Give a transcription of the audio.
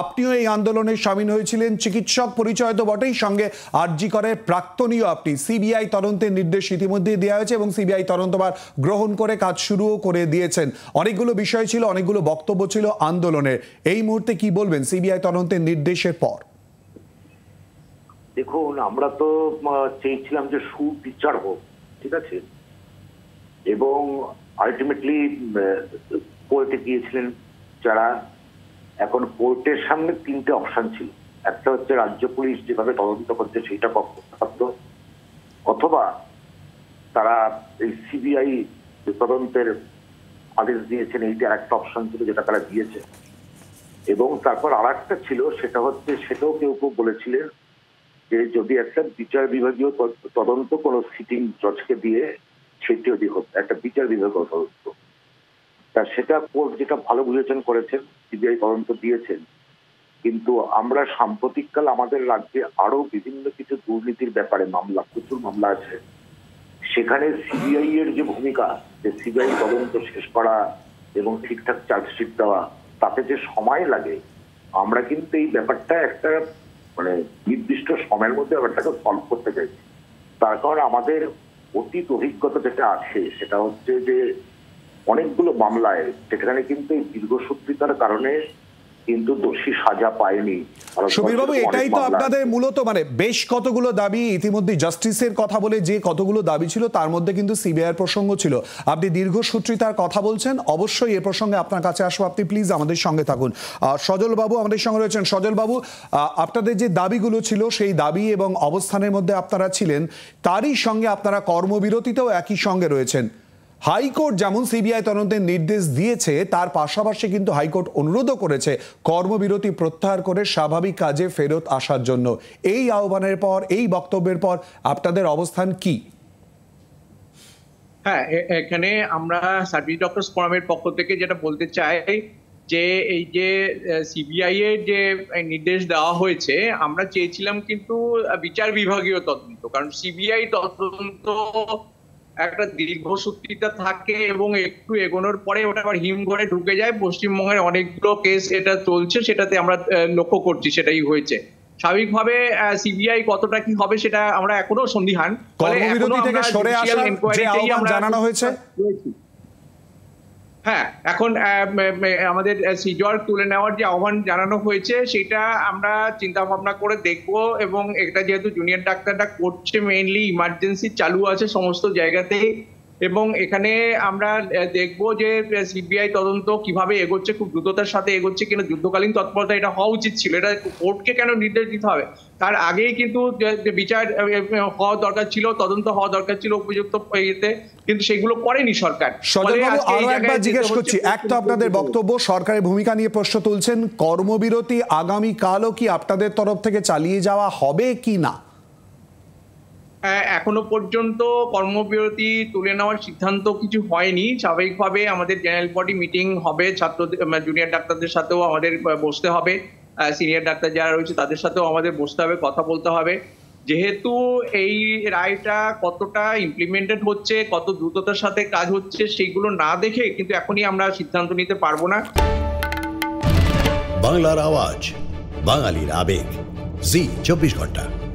আপনিও এই আন্দোলনে সামিল হয়েছিলেন চিকিৎসক পরিচয় তো বটেই সঙ্গে আরজি করে প্রাক্তনীয় আপনি সিবিআই তদন্তের নির্দেশ ইতিমধ্যেই দেওয়া হয়েছে এবং সিবিআই তদন্তবার গ্রহণ করে কাজ শুরুও করে দিয়েছেন অনেকগুলো বিষয় ছিল অনেকগুলো বক্তব্য ছিল আন্দোলনের এই মুহূর্তে কি বলবেন সিবিআই তদন্তের নির্দেশের পর দেখুন আমরা তো চেয়েছিলাম যে সুবিচার হোক ঠিক আছে এবং আলটিমেটলি কোর্টে গিয়েছিলেন যারা এখন কোর্টের সামনে তিনটে অপশন ছিল একটা হচ্ছে রাজ্য পুলিশ যেভাবে তদন্ত করছে সেটা কক্ষপ্রাপ্ত অথবা তারা এই সিবিআই তদন্তের আদেশ দিয়েছেন এইটা একটা অপশন ছিল যেটা তারা দিয়েছে এবং তারপর আর একটা ছিল সেটা হচ্ছে সেটাও কেউ কেউ বলেছিলেন যে যদি একটা বিচার বিভাগীয় তদন্ত কোনো সিটিং জজকে দিয়ে সেটি যদি হতো একটা বিচার বিভাগীয় তদন্ত তা সেটা কোর্ট যেটা ভালো বিবেচনা করেছেন সিবিআই তদন্ত দিয়েছেন কিন্তু আমরা সাম্প্রতিককাল আমাদের রাজ্যে আরো বিভিন্ন কিছু দুর্নীতির ব্যাপারে মামলা প্রচুর মামলা আছে সেখানে সিবিআই এর যে ভূমিকা যে সিবিআই তদন্ত শেষ করা এবং ঠিকঠাক চার্জশিট দেওয়া তাতে যে সময় লাগে আমরা কিন্তু এই ব্যাপারটা একটা মানে নির্দিষ্ট সময়ের মধ্যে ব্যাপারটাকে সলভ করতে চাইছি তার কারণ আমাদের অতীত অভিজ্ঞতা যেটা আছে সেটা হচ্ছে যে অনেকগুলো মামলায় সেখানে কিন্তু এই দীর্ঘসূত্রিতার কারণে কিন্তু দোষী সাজা পায়নি সুবীরবাবু এটাই তো আপনাদের মূলত মানে বেশ কতগুলো দাবি ইতিমধ্যে জাস্টিসের কথা বলে যে কতগুলো দাবি ছিল তার মধ্যে কিন্তু প্রসঙ্গ ছিল আপনি দীর্ঘসূত্রিতার কথা বলছেন অবশ্যই এ প্রসঙ্গে আপনার কাছে আসবো আপনি প্লিজ আমাদের সঙ্গে থাকুন সজলবাবু আমাদের সঙ্গে রয়েছেন সজলবাবু আপনাদের যে দাবিগুলো ছিল সেই দাবি এবং অবস্থানের মধ্যে আপনারা ছিলেন তারই সঙ্গে আপনারা কর্মবিরতিতেও একই সঙ্গে রয়েছেন হাইকোর্ট যেমন সিবিআই তদন্তের নির্দেশ দিয়েছে তার পাশাপাশি কিন্তু হাইকোর্ট অনুরোধও করেছে কর্মবিরতি প্রত্যাহার করে স্বাভাবিক কাজে ফেরত আসার জন্য এই আহ্বানের পর এই বক্তব্যের পর আপনাদের অবস্থান কি হ্যাঁ এখানে আমরা সার্ভিস ডক্টর ফোরামের পক্ষ থেকে যেটা বলতে চাই যে এই যে সিবিআই এর যে নির্দেশ দেওয়া হয়েছে আমরা চেয়েছিলাম কিন্তু বিচার বিভাগীয় তদন্ত কারণ সিবিআই তদন্ত একটা দীর্ঘ দীর্ঘসূত্রিতা থাকে এবং একটু এগোনোর পরে ওটা আবার হিমঘরে ঢুকে যায় পশ্চিমবঙ্গের অনেকগুলো কেস এটা চলছে সেটাতে আমরা লক্ষ্য করছি সেটাই হয়েছে স্বাভাবিকভাবে সিবিআই কতটা কি হবে সেটা আমরা এখনো সন্ধিহান কর্মবিরতি থেকে সরে জানানো হয়েছে হ্যাঁ এখন আমাদের সিজর তুলে নেওয়ার যে আহ্বান জানানো হয়েছে সেটা আমরা চিন্তা ভাবনা করে দেখব এবং এটা যেহেতু জুনিয়র ডাক্তাররা করছে মেইনলি ইমার্জেন্সি চালু আছে সমস্ত জায়গাতেই এবং এখানে আমরা দেখব যে সিবিআই তদন্ত কিভাবে এগোচ্ছে খুব দ্রুততার সাথে এগোচ্ছে কিনা যুদ্ধকালীন তৎপরতা এটা হওয়া উচিত ছিল এটা কোর্টকে কেন নির্দেশ দিতে হবে তার আগেই কিন্তু বিচার হওয়া দরকার ছিল তদন্ত হওয়া দরকার ছিল উপযুক্ত ইয়েতে কিন্তু সেগুলো করেনি সরকার আমি একবার জিজ্ঞেস করছি এক তো আপনাদের বক্তব্য সরকারের ভূমিকা নিয়ে প্রশ্ন তুলছেন কর্মবিরতি আগামী কালও কি আপনাদের তরফ থেকে চালিয়ে যাওয়া হবে কি না হ্যাঁ, এখনো পর্যন্ত কর্মবিরতি তুলে নেওয়ার সিদ্ধান্ত কিছু হয়নি স্বাভাবিকভাবে আমাদের জেনারেল বডি মিটিং হবে ছাত্রদের জুনিয়র ডাক্তারদের সাথেও আমাদের বসতে হবে সিনিয়র ডাক্তার যারা রয়েছে তাদের সাথেও আমাদের বসতে হবে কথা বলতে হবে যেহেতু এই রায়টা কতটা ইমপ্লিমেন্টেড হচ্ছে কত দ্রুততার সাথে কাজ হচ্ছে সেইগুলো না দেখে কিন্তু এখনই আমরা সিদ্ধান্ত নিতে পারবো না বাংলার আওয়াজ বাঙালির আবেগ জি চব্বিশ ঘন্টা